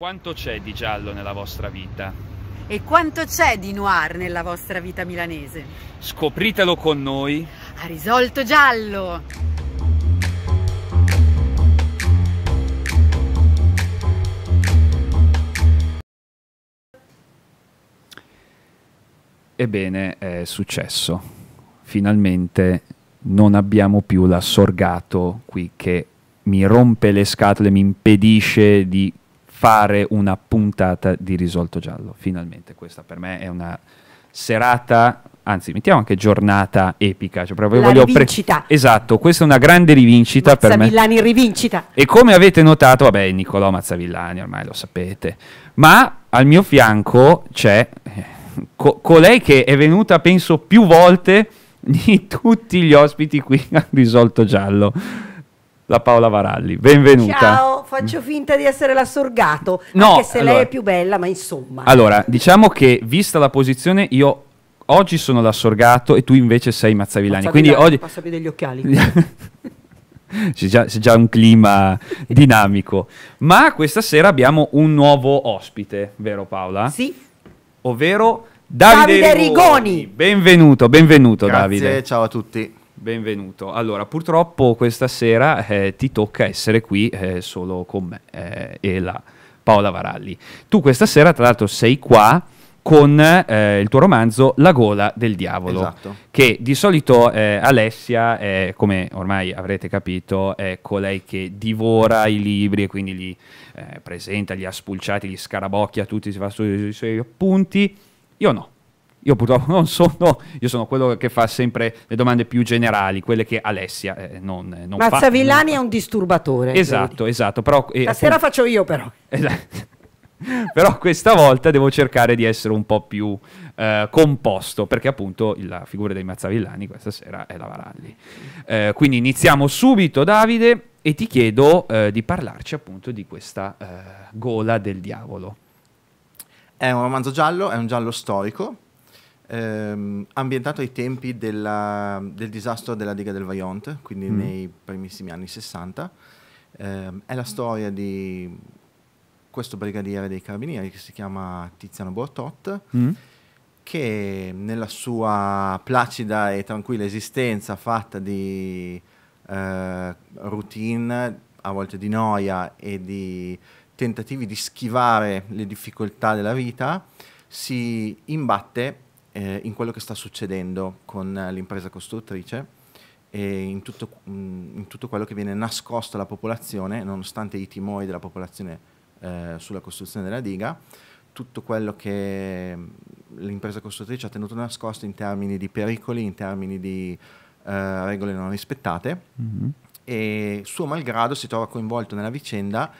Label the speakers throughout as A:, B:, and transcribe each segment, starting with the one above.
A: Quanto c'è di giallo nella vostra vita?
B: E quanto c'è di noir nella vostra vita milanese?
A: Scopritelo con noi.
B: A risolto giallo!
A: Ebbene, è successo. Finalmente non abbiamo più l'assorgato qui che mi rompe le scatole, mi impedisce di fare una puntata di risolto giallo. Finalmente, questa per me è una serata, anzi, mettiamo anche giornata epica. Cioè proprio La voglio rivincita. Pre- esatto, questa è una grande rivincita per me. Mazzavillani
B: rivincita.
A: E come avete notato, vabbè, Niccolò Mazzavillani ormai lo sapete, ma al mio fianco c'è eh, co- colei che è venuta, penso, più volte di tutti gli ospiti qui a Risolto Giallo la Paola Varalli. Benvenuta. Ciao,
B: faccio finta di essere la Sorgato, no, anche se allora, lei è più bella, ma insomma. Allora,
A: diciamo che vista la posizione io oggi sono la Sorgato e tu invece sei Mazzavilani. Mazzavilani quindi oggi passami
B: degli occhiali.
A: c'è, già, c'è già un clima dinamico. Ma questa sera abbiamo un nuovo ospite, vero Paola? Sì. Ovvero Davide, Davide Rigoni. Rigoni. Benvenuto, benvenuto Grazie, Davide. Ciao a tutti. Benvenuto. Allora, purtroppo questa sera eh, ti tocca essere qui eh, solo con me eh, e la Paola Varalli. Tu questa sera, tra l'altro, sei qua con eh, il tuo romanzo La gola del diavolo, esatto. che di solito eh, Alessia, è, come ormai avrete capito, è colei che divora i libri e quindi li eh, presenta, li ha spulciati, li scarabocchia tutti, si fa sui suoi appunti. Io no. Io purtroppo non sono, io sono quello che fa sempre le domande più generali, quelle che Alessia eh, non, eh, non Mazza fa. Mazzavillani
B: è un disturbatore. Esatto,
A: credi. esatto. Però, eh, Stasera appunto,
B: faccio io però. Esatto.
A: però questa volta devo cercare di essere un po' più eh, composto perché appunto la figura dei Mazzavillani questa sera è la Varalli eh, quindi iniziamo subito Davide e ti chiedo eh, di parlarci appunto di questa eh, gola del
C: diavolo è un romanzo giallo, è un giallo storico ehm, ambientato ai tempi della, del disastro della diga del Vaillant, quindi mm. nei primissimi anni 60. Ehm, è la storia di questo brigadiere dei carabinieri che si chiama Tiziano Bortot. Mm che nella sua placida e tranquilla esistenza fatta di eh, routine, a volte di noia e di tentativi di schivare le difficoltà della vita, si imbatte eh, in quello che sta succedendo con eh, l'impresa costruttrice e in tutto, mm, in tutto, quello che viene nascosto alla popolazione, nonostante i timori della popolazione eh, sulla costruzione della diga, tutto quello che mm, l'impresa costruttrice ha tenuto nascosto in termini di pericoli, in termini di eh, regole non rispettate mm -hmm. e suo malgrado si trova coinvolto nella vicenda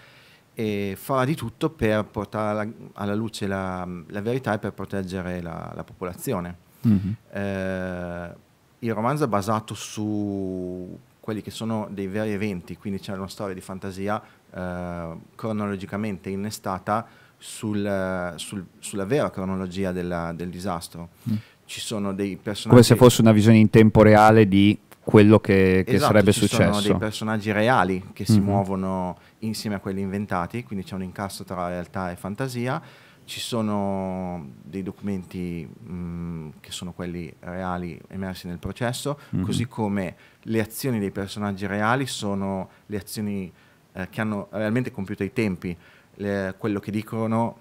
C: e farà di tutto per portare alla, luce la, la verità e per proteggere la, la popolazione. Mm -hmm. eh, il romanzo è basato su quelli che sono dei veri eventi, quindi c'è una storia di fantasia eh, cronologicamente innestata sul, sul, sulla vera cronologia della, del disastro. Mm. Ci sono dei personaggi... Come se fosse una
A: visione in tempo reale di quello che, che esatto, sarebbe successo. Ci sono dei
C: personaggi reali che mm -hmm. si mhm. muovono insieme a quelli inventati, quindi c'è un incasso tra realtà e fantasia. Ci sono dei documenti mh, mm, che sono quelli reali emersi nel processo, mm -hmm. così come le azioni dei personaggi reali sono le azioni eh, che hanno realmente compiuto i tempi. Le, quello che dicono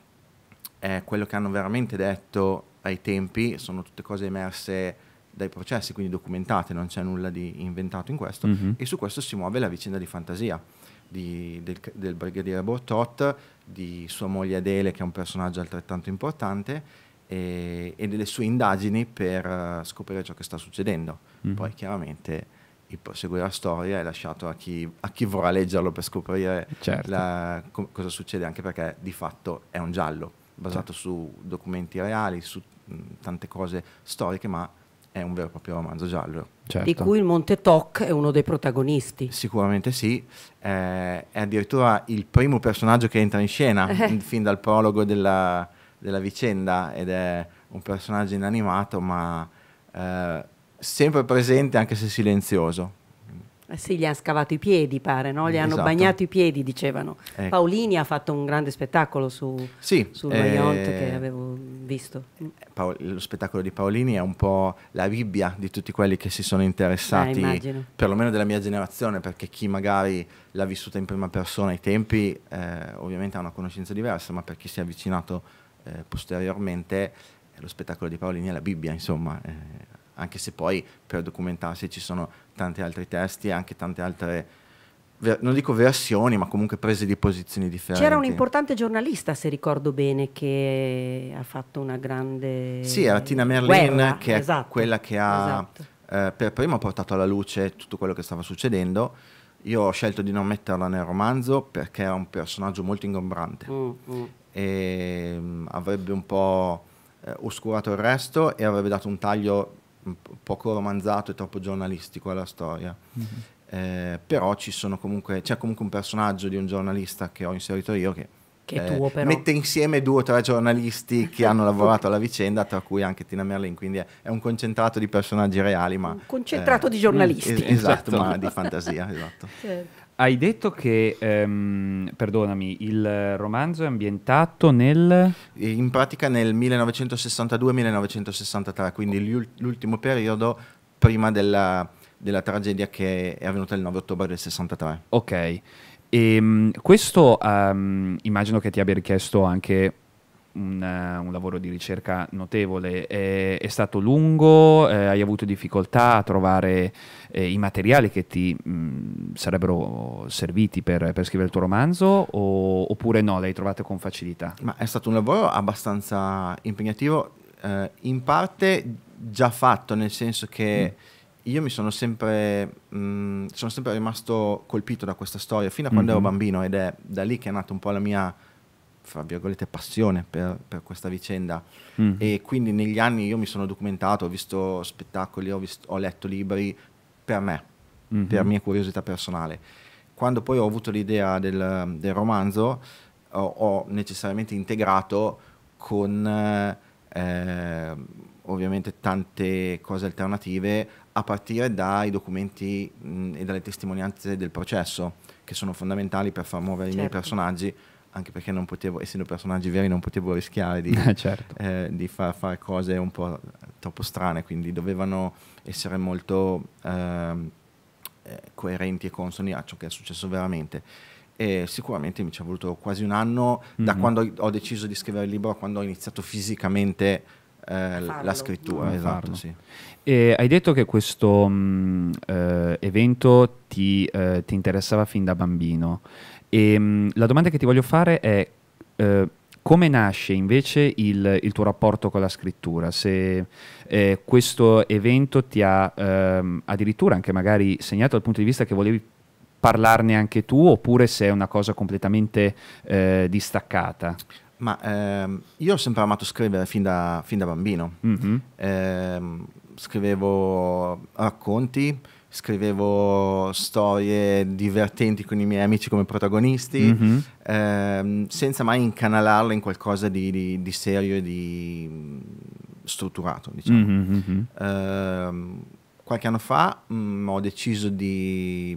C: è quello che hanno veramente detto ai tempi, sono tutte cose emerse dai processi, quindi documentate, non c'è nulla di inventato in questo, mm -hmm. e su questo si muove la vicenda di fantasia di, del, del, brigadiere Bortot, di sua moglie Adele, che è un personaggio altrettanto importante, e, e delle sue indagini per eh, scoprire ciò che sta succedendo. Mm. Poi chiaramente il proseguire la storia è lasciato a chi, a chi vorrà leggerlo per scoprire certo. la, co- cosa succede, anche perché di fatto è un giallo basato certo. su documenti reali, su mh, tante cose storiche, ma è un vero e proprio romanzo giallo. Certo. Di cui il Monte Toc è uno dei protagonisti. Sicuramente sì, eh, è addirittura il primo personaggio che entra in scena in, eh. fin dal prologo della, della, vicenda ed è un personaggio inanimato ma eh, sempre presente anche se silenzioso.
B: Eh sì, gli hanno scavato i piedi, pare, no? Gli hanno esatto. bagnato i piedi, dicevano. Ecco. Paolini ha fatto un grande spettacolo su, sì, sul eh, Maionte che avevo visto.
C: Paol- lo spettacolo di Paolini è un po' la Bibbia di tutti quelli che si sono interessati, eh, perlomeno della mia generazione, perché chi magari l'ha vissuta in prima persona ai tempi eh, ovviamente ha una conoscenza diversa, ma per chi si è avvicinato eh, posteriormente eh, lo spettacolo di Paolini è la Bibbia, insomma, eh, anche se poi per documentarsi ci sono tanti altri testi e anche tante altre non dico versioni, ma comunque prese di posizioni differenti. C'era un
B: importante giornalista, se ricordo bene, che ha fatto una grande. Sì, era Tina Merlin, guerra, che è esatto, quella
C: che ha esatto. eh, per prima portato alla luce tutto quello che stava succedendo. Io ho scelto di non metterla nel romanzo perché era un personaggio molto ingombrante mm, mm. e mh, mm, avrebbe un po' eh, oscurato il resto e avrebbe dato un taglio mm, poco romanzato e troppo giornalistico alla storia. Mm -hmm eh, però ci sono comunque, c'è comunque un personaggio di un giornalista che ho inserito io che, che tuo, eh, mette insieme due o tre giornalisti che hanno lavorato alla vicenda, tra cui anche Tina Merlin, quindi è un concentrato di personaggi reali, ma... Un concentrato eh, di giornalisti. Eh, es esatto, ma di certo. fantasia, esatto.
B: Certo.
A: Hai detto che, ehm, perdonami, il romanzo è ambientato nel...
C: Eh, in pratica nel 1962-1963, quindi l'ultimo periodo prima della della tragedia che è avvenuta il 9 ottobre del 63. Ok, e ehm, questo um, immagino che ti abbia richiesto
A: anche un, uh, un lavoro di ricerca notevole. È, è stato lungo, eh, hai avuto difficoltà a trovare eh, i materiali che ti mh, mm, sarebbero serviti per, per, scrivere il tuo romanzo o, oppure no, l'hai trovato con facilità?
C: Ma è stato un lavoro abbastanza impegnativo, eh, in parte già fatto, nel senso che... Mm io mi sono sempre, mh, mm, sono sempre rimasto colpito da questa storia fino a quando mm -hmm. ero mhm. bambino ed è da lì che è nata un po' la mia, fra virgolette, passione per, per questa vicenda. Mm. E quindi negli anni io mi sono documentato, ho visto spettacoli, ho, visto, ho letto libri per me, mm -hmm. per mia curiosità personale. Quando poi ho avuto l'idea del, del, romanzo, ho, ho, necessariamente integrato con... Eh, eh, ovviamente tante cose alternative a partire dai documenti mh, e dalle testimonianze del processo che sono fondamentali per far muovere certo. i miei certo. personaggi anche perché non potevo, essendo personaggi veri non potevo rischiare di, eh, certo. eh, di far fare cose un po' troppo strane quindi dovevano essere molto ehm, eh, coerenti e consoni a ciò che è successo veramente e sicuramente mi ci è voluto quasi un anno mm -hmm. da mhm. quando ho deciso di scrivere il libro a quando ho iniziato fisicamente eh, la scrittura. Mm, esatto, sì.
A: E hai detto che questo mh, mm, eh, evento ti, eh, ti, interessava fin da bambino e mh, mm, la domanda che ti voglio fare è eh, come nasce invece il, il, tuo rapporto con la scrittura? Se eh, questo evento ti ha ehm, addirittura anche magari segnato dal punto di vista che volevi
C: parlarne anche tu oppure
A: se è una cosa completamente eh, distaccata?
C: Ma ehm, io ho sempre amato scrivere fin da, fin da bambino. Mm -hmm. eh, scrivevo racconti, scrivevo storie divertenti con i miei amici come protagonisti, mm -hmm. ehm, senza mai incanalarle in qualcosa di, di, di serio e di mm, strutturato, diciamo. Mm -hmm. ehm, qualche anno fa mh, mm, ho deciso di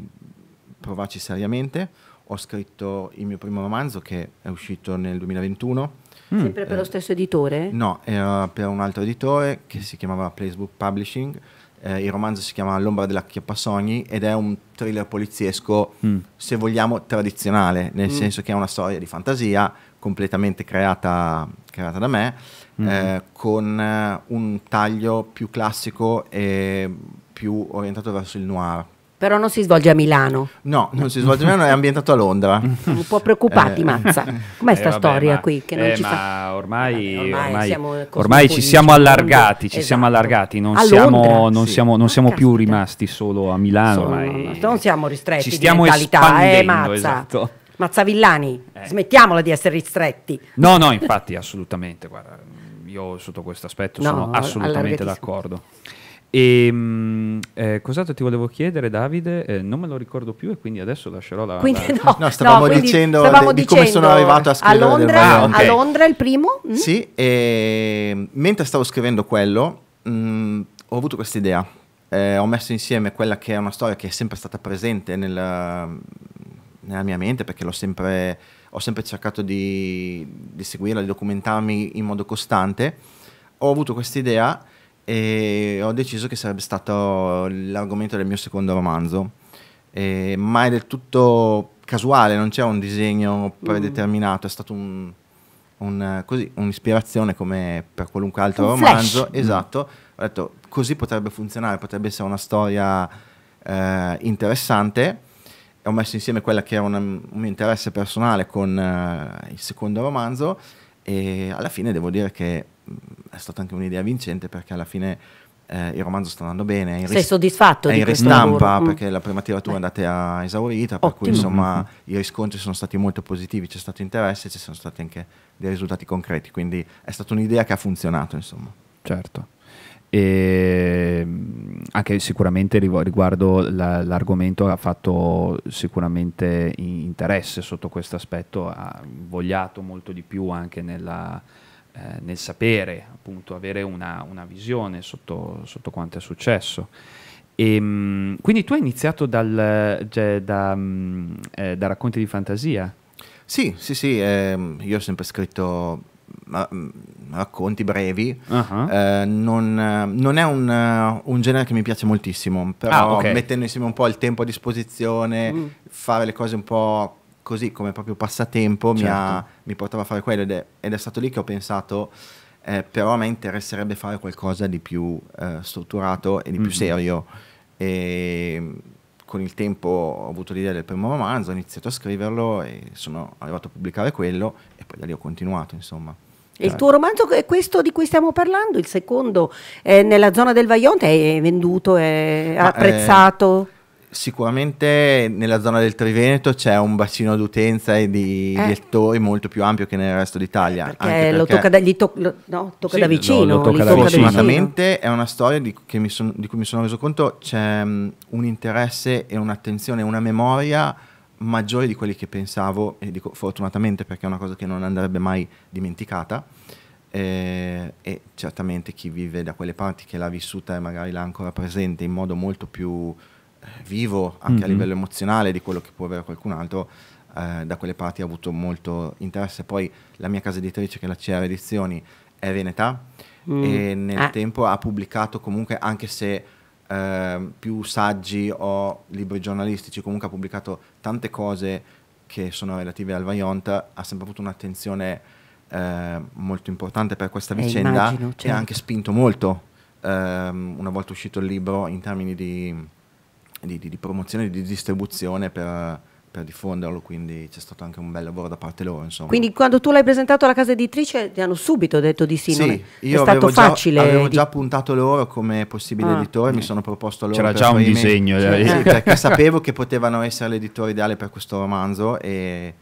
C: provarci seriamente. Ho scritto il mio primo romanzo che è uscito nel 2021. Mm. Sempre per eh, lo
B: stesso editore?
C: No, era per un altro editore che si chiamava Facebook Publishing. Eh, il romanzo si chiama L'ombra della Chiappasogni ed è un thriller poliziesco, mm. se vogliamo, tradizionale, nel mm. senso che è una storia di fantasia completamente creata, creata da me, mm. eh, con eh, un taglio più classico e più orientato verso il noir.
B: Però non si svolge a Milano. No, non si svolge a Milano, è
C: ambientato a Londra. Un po' preoccupati, eh. Mazza.
B: Com'è sta eh, vabbè, storia ma, qui? Che non eh, ci ma fa... ormai, ormai, ormai, siamo ormai ci siamo allargati, ci esatto.
A: siamo allargati, non, siamo, non, sì. siamo, non ah, siamo, più rimasti solo a Milano. Sono, ormai,
B: non siamo ristretti ci stiamo di mentalità, eh Mazza. Esatto. Mazzavillani, eh. smettiamola di essere ristretti. No, no,
A: infatti, assolutamente, guarda, io sotto questo aspetto no, sono assolutamente d'accordo. E ehm, eh, cos'altro ti volevo chiedere, Davide? Eh, non me lo ricordo più e quindi adesso lascerò la.
C: Quindi, la... No, no, stavamo no, dicendo stavamo di, di come sono arrivato a scrivere. A Londra, ah, okay. a Londra il primo? Mm? Sì, e mentre stavo scrivendo quello, mh, mm, ho avuto questa idea. Eh, ho messo insieme quella che è una storia che è sempre stata presente nella, nella mia mente perché l'ho sempre, ho sempre cercato di, di seguirla, di documentarmi in modo costante. Ho avuto questa idea e ho deciso che sarebbe stato l'argomento del mio secondo romanzo, eh, ma è del tutto casuale, non c'è un disegno predeterminato, è stato un, un, così, un'ispirazione come per qualunque altro un romanzo. Flash. Esatto, ho detto così potrebbe funzionare, potrebbe essere una storia eh, interessante. Ho messo insieme quella che era una, un mio interesse personale con eh, il secondo romanzo e alla fine devo dire che è stata anche un'idea vincente perché alla fine eh, il romanzo sta andando bene. Sei ris- soddisfatto? È in ristampa mm. perché mm. la prima tiratura è andata a esaurita, per Ottimo. cui insomma mm-hmm. i riscontri sono stati molto positivi, c'è stato interesse e ci sono stati anche dei risultati concreti, quindi è stata un'idea che ha funzionato insomma.
A: Certo. E ehm, anche sicuramente riguardo la, l'argomento ha fatto sicuramente interesse sotto questo aspetto, ha vogliato molto di più anche nella, eh, nel sapere, appunto, avere una, una visione sotto, sotto, quanto è successo. E, ehm, quindi tu hai iniziato dal, cioè, da,
C: mm, eh, da, racconti di fantasia? Sì, sì, sì, ehm, io ho sempre scritto mm, mm, racconti brevi. Uh -huh. eh, non, non, è un, un, genere che mi piace moltissimo, però ah, okay. mettendo insieme un po' il tempo a disposizione, mm. fare le cose un po' così come proprio passatempo certo. mi, ha, certo. mi, portava a fare quello ed è, ed è stato lì che ho pensato eh, però a me interesserebbe fare qualcosa di più eh, strutturato e di mm -hmm. più serio e ehm, con il tempo ho avuto l'idea del primo romanzo, ho iniziato a scriverlo e sono arrivato a pubblicare quello e poi da lì ho continuato insomma.
B: il cioè tuo romanzo è questo di cui stiamo parlando, il secondo, eh, nella zona del Vaionte, è venduto, è ah, apprezzato? Eh
C: sicuramente nella zona del Triveneto c'è un bacino d'utenza e di, eh. di, molto più ampio che nel resto d'Italia. Perché, perché, lo tocca
B: da, gli to, lo, no, tocca sì, da vicino. Lo, lo tocca da Fortunatamente
C: è una storia di, son, di, cui mi sono reso conto c'è um, un interesse e un'attenzione, una memoria maggiori di quelli che pensavo e dico fortunatamente perché è una cosa che non andrebbe mai dimenticata. Eh, e certamente chi vive da quelle parti, che l'ha vissuta e magari l'ha ancora presente in modo molto più vivo anche mm-hmm. a livello emozionale di quello che può avere qualcun altro, eh, da quelle parti ha avuto molto interesse. Poi la mia casa editrice, che è la CR Edizioni, è Veneta mm. e nel ah. tempo ha pubblicato comunque, anche se eh, più saggi o libri giornalistici, comunque ha pubblicato tante cose che sono relative al Vajont, ha sempre avuto un'attenzione eh, molto importante per questa eh, vicenda e immagino, certo. e ha certo. anche spinto molto, ehm, una volta uscito il libro, in termini di di, di, di promozione e di distribuzione per, per diffonderlo, quindi c'è stato anche un bel lavoro da parte loro. Insomma. Quindi
B: quando tu l'hai presentato alla casa editrice ti hanno subito detto di sì, sì non è, io è stato già, facile? avevo di...
C: già puntato loro come possibile ah, editore, eh. mi sono proposto loro. C'era già un disegno. Cioè, sì, perché sapevo che potevano essere l'editore ideale per questo romanzo e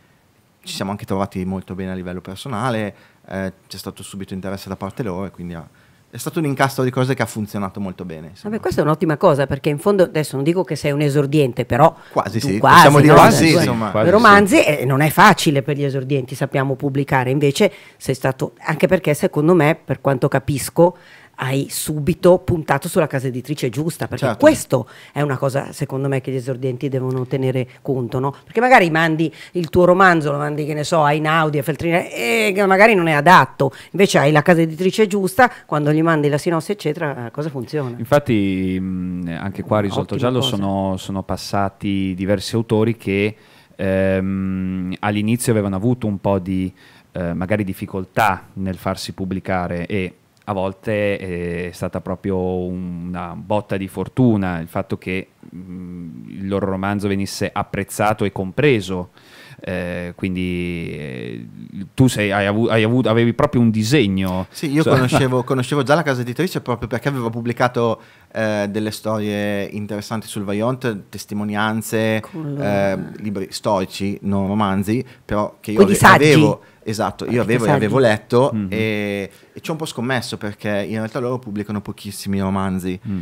C: ci siamo anche trovati molto bene a livello personale, eh, c'è stato subito interesse da parte loro e quindi... Ha, è stato un incastro di cose che ha funzionato molto bene.
B: Vabbè, questa è un'ottima cosa perché in fondo adesso non dico che sei un esordiente, però quasi sì, quasi, possiamo dire quasi, no? insomma, quasi romanzi sì. eh, non è facile per gli esordienti, sappiamo pubblicare, invece sei stato anche perché secondo me, per quanto capisco, hai subito puntato sulla casa editrice giusta, perché certo. questo è una cosa secondo me che gli esordienti devono tenere conto, no? Perché magari mandi il tuo romanzo, lo mandi che ne so, a Inaudi, a Feltrina e magari non è adatto, invece hai la casa editrice giusta, quando gli mandi la sinossi eccetera, cosa funziona.
A: Infatti anche qua a Risolto Ottima Giallo sono, sono passati diversi autori che ehm, all'inizio avevano avuto un po' di eh, magari difficoltà nel farsi pubblicare e a volte eh, è stata proprio una botta di fortuna il fatto che mh, mm, il loro romanzo venisse apprezzato e compreso. Eh, quindi eh, tu sei, hai avu- hai avuto, avevi proprio un disegno. Sì, io so, cioè conoscevo,
C: conoscevo, già la casa editrice proprio perché avevo pubblicato eh, delle storie interessanti sul Vaillant, testimonianze, eh, libri storici, non romanzi, però che io avevo Esatto, ah, io avevo, avevo letto mm -hmm. e, e ci ho un po' scommesso perché in realtà loro pubblicano pochissimi romanzi, mm.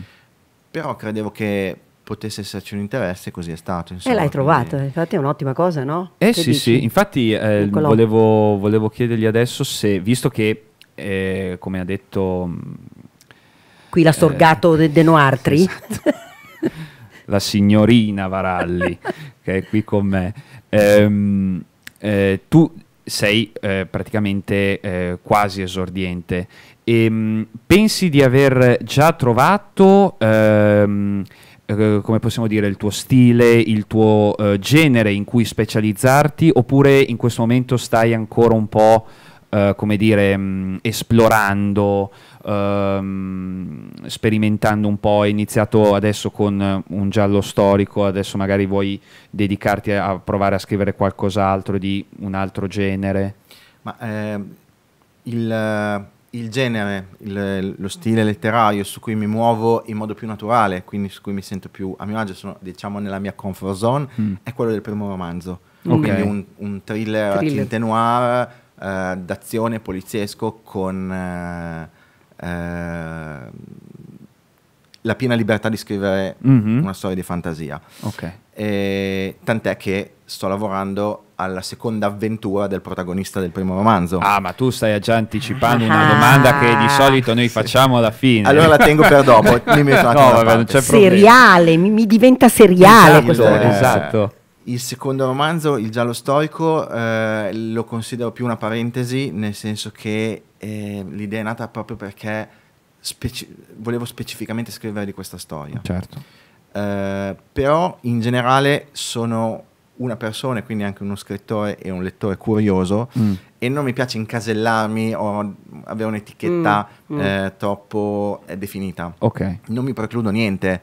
C: però credevo che potesse esserci un interesse, e così è stato. Insomma, e l'hai trovato,
B: quindi... infatti è un'ottima cosa, no? Eh che sì, dici? sì, infatti
C: eh, volevo,
A: volevo, chiedergli adesso se, visto che, eh, come ha detto... Mm,
B: qui l'ha eh, sorgato eh, De Noartri. Esatto.
A: la signorina Varalli, che è qui con me. Ehm, eh, tu sei eh, praticamente eh, quasi esordiente. E, ehm, pensi di aver già trovato, ehm, eh, come possiamo dire, il tuo stile, il tuo eh, genere in cui specializzarti oppure in questo momento stai ancora un po' Eh, come dire, mh, mm, esplorando, ehm, sperimentando un po', hai iniziato adesso con eh, un giallo storico, adesso magari vuoi dedicarti a, provare a scrivere qualcos'altro di un altro genere?
C: Ma ehm, eh, il, il, genere, il, lo stile letterario su cui mi muovo in modo più naturale, quindi su cui mi sento più a mio agio, sono diciamo nella mia comfort zone, mm. è quello del primo romanzo. Okay. Quindi un, un thriller, thriller. noir eh, d'azione poliziesco con eh, eh, la piena libertà di scrivere mm -hmm. una storia di fantasia. Okay. tant'è che sto lavorando alla seconda avventura del protagonista del primo romanzo. Ah, ma tu stai già anticipando una ah. domanda che di
A: solito noi sì. facciamo alla fine. Allora la tengo per dopo.
B: no, vabbè, seriale, mi, mi, diventa seriale.
C: Esatto, eh, esatto. Il secondo romanzo, Il giallo stoico, eh, lo considero più una parentesi, nel senso che eh, l'idea è nata proprio perché speci volevo specificamente scrivere di questa storia. Certo. Eh, però in generale sono una persona, quindi anche uno scrittore e un lettore curioso mm. e non mi piace incasellarmi o avere un'etichetta mm. Mm. Eh, troppo eh, definita. Ok. Non mi precludo niente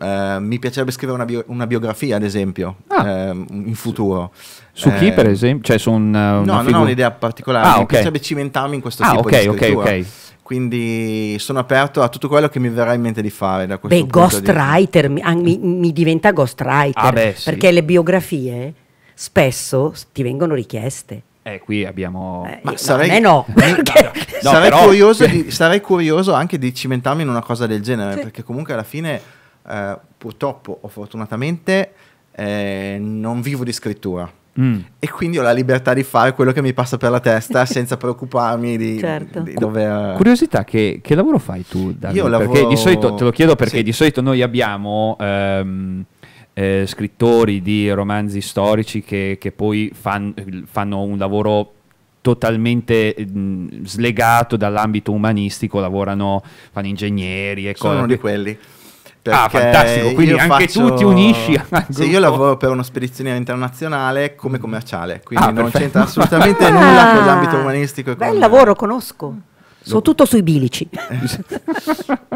C: eh, mi piacerebbe scrivere una, bio una biografia, ad esempio, ah. ehm, in futuro. Su chi, per eh,
A: esempio? Cioè, su un, eh, no, non ho un'idea particolare. Ah, okay. Mi piacerebbe cimentarmi in questo
C: ah, tipo okay, di scrittura. Okay, Quindi sono aperto a tutto quello che mi verrà in mente di fare da questo beh, ghostwriter,
B: di... mi, mi, diventa ghostwriter, ah, beh, sì. perché le biografie spesso ti vengono richieste. Eh,
C: qui abbiamo... Eh, ma io, sarei... No, perché... no, sarei, però... curioso di, sarei curioso anche di cimentarmi in una cosa del genere, sì. perché comunque alla fine eh, purtroppo o fortunatamente eh, non vivo di scrittura. Mm. E quindi ho la libertà di fare quello che mi passa per la testa senza preoccuparmi di, certo. di dover. Eh,
A: Curiosità, che, che, lavoro fai tu? Davide? Io lavoro... Perché di solito te lo chiedo perché sì. di solito noi abbiamo. Ehm, eh, scrittori di romanzi storici che, che poi fan, fanno un lavoro totalmente mh, mm, slegato dall'ambito umanistico, lavorano, fanno ingegneri e cose. Sono uno di
C: quelli. Ah, fantastico, quindi anche faccio... tu ti unisci a Se io lavoro per uno spedizioniere internazionale come commerciale, quindi ah, non c'entra assolutamente ah, nulla con l'ambito umanistico. E bel con... lavoro, conosco.
B: Soprattutto sui bilici.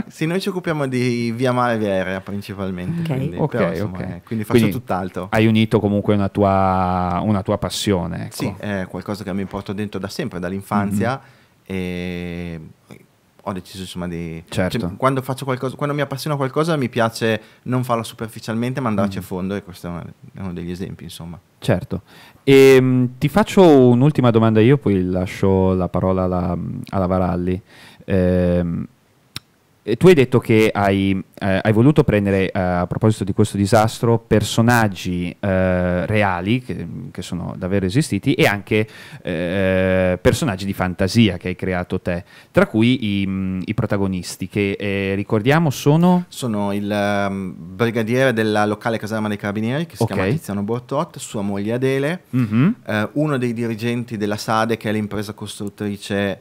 C: sì, noi ci occupiamo di via mare e via aerea principalmente. Okay. Quindi, okay, però, insomma, okay. eh, quindi faccio quindi tutt'altro. Hai unito comunque
A: una tua, una tua passione. Ecco. Sì,
C: è qualcosa che mi porto dentro da sempre, dall'infanzia. Mm-hmm. E ho deciso insomma di... Certo. Cioè, quando, faccio qualcosa, quando mi appassiona qualcosa mi piace non farlo superficialmente ma andarci mm. a fondo e questo è, uno degli esempi insomma.
A: Certo. E, ehm, ti faccio un'ultima domanda io, poi lascio la parola alla, alla Varalli. Ehm, eh, tu hai detto che hai, eh, hai voluto prendere, eh, a proposito di questo disastro, personaggi eh, reali che, che, sono davvero esistiti e anche eh, eh, personaggi di fantasia che hai creato te, tra cui i, mm, i protagonisti che ricordiamo
C: sono... Sono il um, brigadiere della locale caserma dei carabinieri che si okay. chiama Tiziano Bortot, sua moglie Adele, mm-hmm. uno dei dirigenti della SADE che è l'impresa costruttrice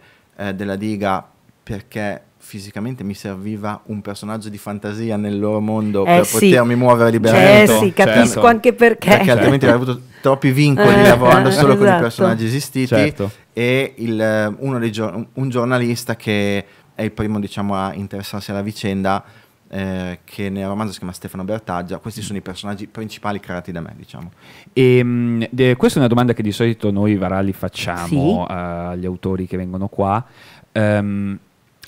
C: della diga perché fisicamente mi serviva un personaggio di fantasia nel loro mondo eh per sì. potermi muovere cioè, liberamente. Eh sì, capisco certo. certo. anche perché. Perché altrimenti avrei avuto troppi vincoli eh, lavorando solo esatto. con i esatto. personaggi esistiti. Certo. E il, eh, gior- un giornalista che è il primo diciamo, a interessarsi alla vicenda. Eh, che nel romanzo si chiama Stefano Bertaggia, questi sono i personaggi principali creati da me, diciamo. E, ehm, mh, de, questa è una domanda che di solito noi varali facciamo sì? agli autori
A: che vengono qua. Um,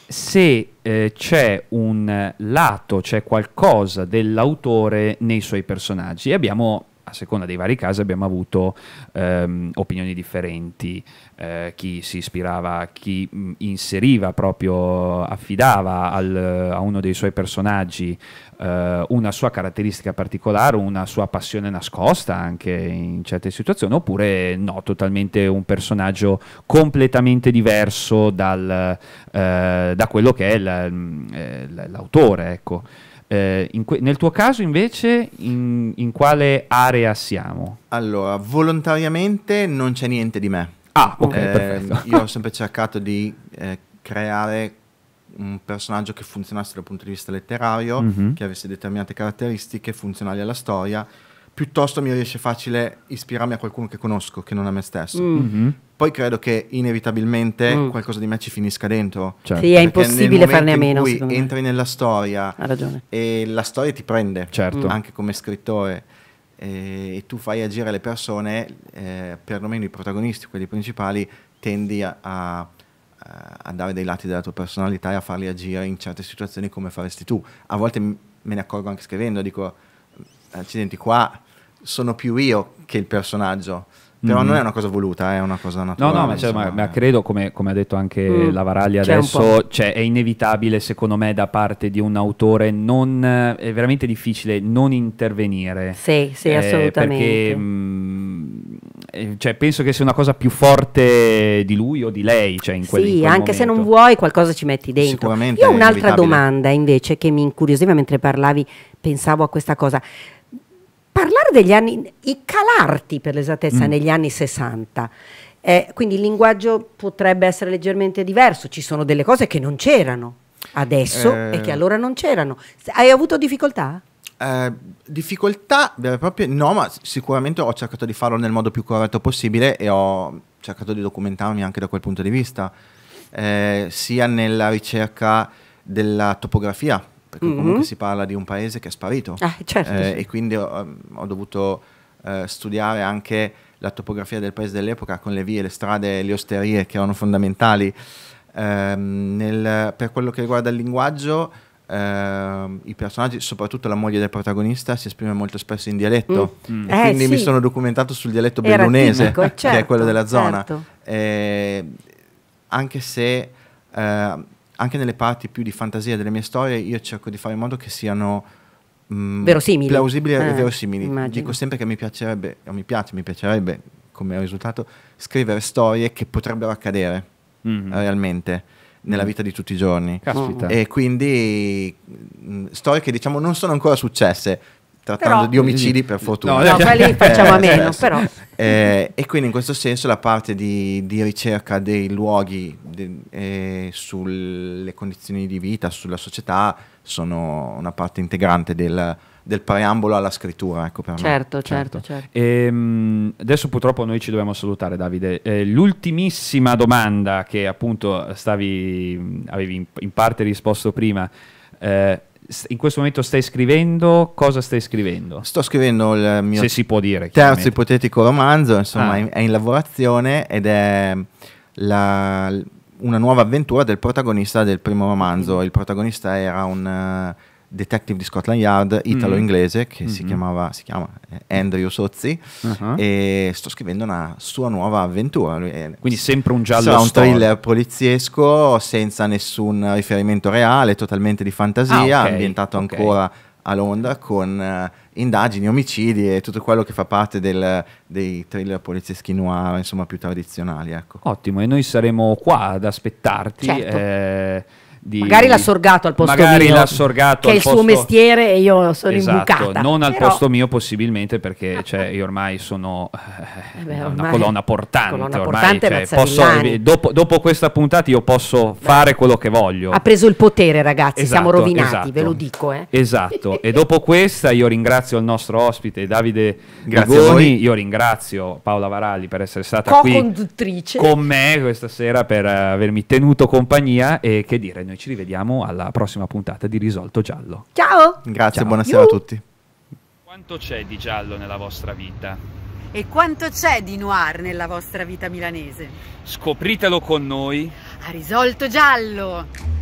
A: se eh, c'è un lato, c'è qualcosa dell'autore nei suoi personaggi. E abbiamo a seconda dei vari casi abbiamo avuto ehm, opinioni differenti, eh, chi si ispirava, chi inseriva proprio, affidava al, a uno dei suoi personaggi eh, una sua caratteristica particolare, una sua passione nascosta anche in certe situazioni, oppure no, totalmente un personaggio completamente diverso dal, eh, da quello che è la, eh, l'autore. Ecco. Eh, nel tuo caso invece in, in, quale area siamo?
C: Allora, volontariamente non c'è niente di me. Ah, ok, eh, Io ho sempre cercato di eh, creare un personaggio che funzionasse dal punto di vista letterario, mm -hmm. che avesse determinate caratteristiche funzionali alla storia piuttosto mi riesce facile ispirarmi a qualcuno che conosco, che non a me stesso. Mm-hmm. Poi credo che inevitabilmente mm. qualcosa di me ci finisca dentro. Certo. Sì, è impossibile farne a meno. Poi entri me. nella storia e la storia ti prende, certo. Mm. anche come scrittore eh, e tu fai agire le persone, eh, perlomeno i protagonisti, quelli principali, tendi a, a, a, dare dei lati della tua personalità e a farli agire in certe situazioni come faresti tu. A volte me ne accorgo anche scrivendo, dico, accidenti, qua sono più io che il personaggio. Però mm. non mm-hmm. è una cosa voluta, è una cosa naturale. No, no, ma, cioè, ma, ma credo, come,
A: come, ha detto anche mm. la Varaglia adesso, cioè, è inevitabile secondo me da parte di un autore, non, è veramente difficile non intervenire. Sì, sì, eh, assolutamente. Perché, mh, mm, eh, cioè, penso che sia una cosa più forte di lui o di lei.
B: Cioè, in quel, sì, in quel anche momento. se non vuoi qualcosa ci metti dentro. Sicuramente Io ho un'altra domanda invece che mi incuriosiva mentre parlavi, pensavo a questa cosa parlare degli anni, i calarti per l'esattezza mm. negli anni 60. Eh, quindi il linguaggio potrebbe essere leggermente diverso, ci sono delle cose che non c'erano
C: adesso eh. e che eh. allora
B: non c'erano. Hai avuto difficoltà?
C: Eh, difficoltà vere e proprie no, ma sicuramente ho cercato di farlo nel modo più corretto possibile e ho cercato di documentarmi anche da quel punto di vista, eh, sia nella ricerca della topografia perché mm -hmm. comunque si parla di un paese che è sparito ah, certo, eh, e quindi ho, ehm, ho dovuto eh, studiare anche la topografia del paese dell'epoca con le vie, le strade, le osterie che erano fondamentali. Eh, nel, per quello che riguarda il linguaggio, ehm, i personaggi, soprattutto la moglie del protagonista, si esprime molto spesso in dialetto mm. Mm. e eh, quindi sì. mi sono documentato sul dialetto Era bellunese, timico, certo, che è quello certo, della zona. Certo. Eh, anche se ehm, anche nelle parti più di fantasia delle mie storie, io cerco di fare in modo che siano mh, mm, verosimili. plausibili eh, e verosimili. Immagino. Dico sempre che mi piacerebbe, o mi piace, mi piacerebbe come risultato, scrivere storie che potrebbero accadere mm. realmente nella mm. vita di tutti i giorni. Caspita. E quindi mh, mm, storie che diciamo non sono ancora successe, trattando però, di omicidi per fortuna. No, no quelli eh, facciamo a eh, meno, eh, però. Eh, e quindi in questo senso la parte di, di ricerca dei luoghi de, eh, sulle condizioni di vita, sulla società, sono una parte integrante del, del preambolo alla scrittura, ecco per certo,
B: me. Certo, certo, certo.
A: Ehm, adesso purtroppo noi ci dobbiamo salutare, Davide. Eh, l'ultimissima domanda che appunto stavi, avevi in, in parte risposto prima, eh,
C: in questo momento stai scrivendo? Cosa stai scrivendo? Sto scrivendo il mio dire, terzo ipotetico romanzo, insomma, ah. è in lavorazione ed è la, una nuova avventura del protagonista del primo romanzo. Mm. Il protagonista era un detective di Scotland Yard italo-inglese mm. che mm-hmm. si chiamava si chiama eh, Andrew Sozzi uh-huh. e sto scrivendo una sua nuova avventura quindi sempre un giallo sarà un thriller poliziesco senza nessun riferimento reale totalmente di fantasia ah, okay. ambientato okay. ancora a Londra con uh, indagini, omicidi e tutto quello che fa parte del, dei thriller polizieschi noir, insomma più tradizionali. Ecco. Ottimo, e noi saremo qua ad aspettarti. Certo. Eh di, magari l'ha sorgato al posto magari mio, l'ha sorgato che
A: è il posto... suo mestiere e io sono esatto, imbucata. Non al però... posto mio possibilmente perché cioè, io ormai sono eh, eh beh, ormai una colonna portante. Colonna ormai, portante cioè, posso, dopo, dopo, questa puntata io posso beh. fare quello che voglio. Ha
B: preso il potere ragazzi, esatto, siamo rovinati, esatto. ve lo dico. Eh.
A: Esatto, e dopo questa io ringrazio il nostro ospite Davide Gagoni, io ringrazio Paola Varalli per essere stata qui con me questa sera, per eh, avermi tenuto compagnia e che dire, noi ci rivediamo alla prossima puntata di Risolto Giallo.
C: Ciao! Grazie, Ciao. buonasera Yuh. a
A: tutti. Quanto c'è di giallo nella vostra vita?
B: E quanto c'è di noir nella vostra vita milanese?
A: Scopritelo con noi.
B: A Risolto Giallo!